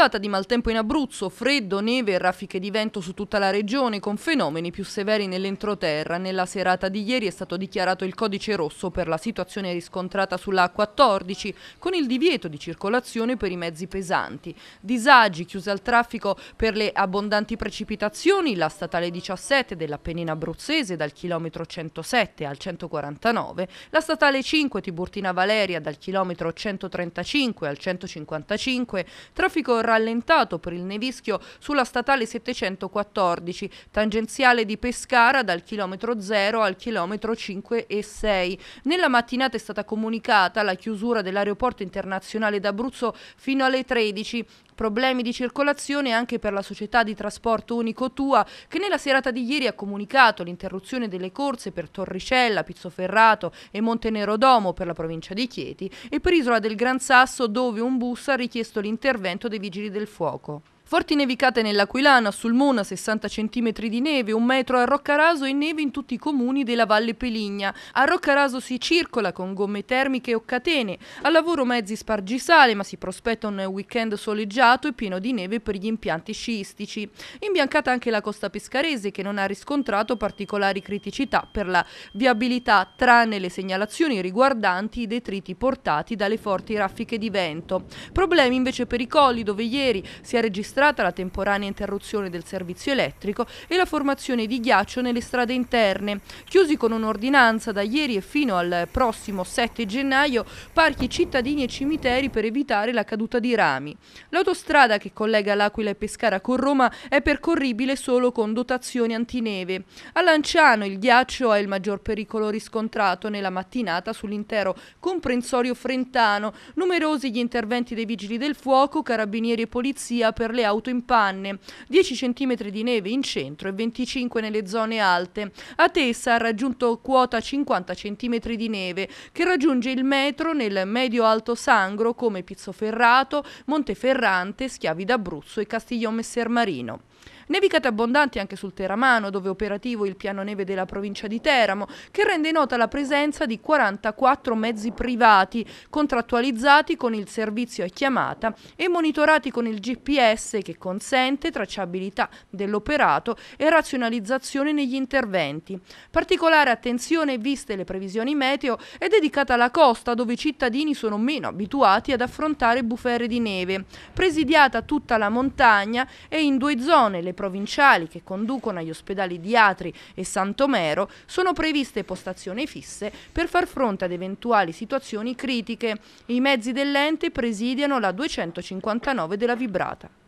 Ondata di maltempo in Abruzzo, freddo, neve e raffiche di vento su tutta la regione, con fenomeni più severi nell'entroterra. Nella serata di ieri è stato dichiarato il codice rosso per la situazione riscontrata sulla A14, con il divieto di circolazione per i mezzi pesanti. Disagi chiusi al traffico per le abbondanti precipitazioni, la statale 17 dell'Appennina abruzzese dal chilometro 107 al 149, la statale 5 Tiburtina Valeria dal chilometro 135 al 155, traffico rallentato per il nevischio sulla statale 714, tangenziale di Pescara dal chilometro 0 al chilometro 5 e 6. Nella mattinata è stata comunicata la chiusura dell'aeroporto internazionale d'Abruzzo fino alle 13 problemi di circolazione anche per la società di trasporto unico Tua che nella serata di ieri ha comunicato l'interruzione delle corse per Torricella, Pizzoferrato e Montenero Domo per la provincia di Chieti e per Isola del Gran Sasso dove un bus ha richiesto l'intervento dei vigili del fuoco. Forti nevicate nell'Aquilana, sul Mona 60 cm di neve, un metro a Roccaraso e neve in tutti i comuni della Valle Peligna. A Roccaraso si circola con gomme termiche o catene, al lavoro mezzi spargisale ma si prospetta un weekend soleggiato e pieno di neve per gli impianti sciistici. Imbiancata anche la costa pescarese che non ha riscontrato particolari criticità per la viabilità tranne le segnalazioni riguardanti i detriti portati dalle forti raffiche di vento. Problemi invece per i colli dove ieri si è registrato registrata la temporanea interruzione del servizio elettrico e la formazione di ghiaccio nelle strade interne. Chiusi con un'ordinanza da ieri e fino al prossimo 7 gennaio parchi cittadini e cimiteri per evitare la caduta di rami. L'autostrada che collega l'Aquila e Pescara con Roma è percorribile solo con dotazioni antineve. A Lanciano il ghiaccio è il maggior pericolo riscontrato nella mattinata sull'intero comprensorio frentano. Numerosi gli interventi dei vigili del fuoco, carabinieri e polizia per le auto in panne, 10 cm di neve in centro e 25 nelle zone alte. A Tessa ha raggiunto quota 50 cm di neve, che raggiunge il metro nel medio-alto Sangro come Pizzoferrato, Monteferrante, Schiavi d'Abruzzo e Castiglione Sermarino. Nevicate abbondanti anche sul Teramano, dove è operativo il piano neve della provincia di Teramo, che rende nota la presenza di 44 mezzi privati contrattualizzati con il servizio a chiamata e monitorati con il GPS che consente tracciabilità dell'operato e razionalizzazione negli interventi. Particolare attenzione, viste le previsioni meteo, è dedicata alla costa dove i cittadini sono meno abituati ad affrontare bufere di neve. Presidiata tutta la montagna e in due zone le provinciali che conducono agli ospedali di Atri e Santomero sono previste postazioni fisse per far fronte ad eventuali situazioni critiche. I mezzi dell'ente presidiano la 259 della Vibrata.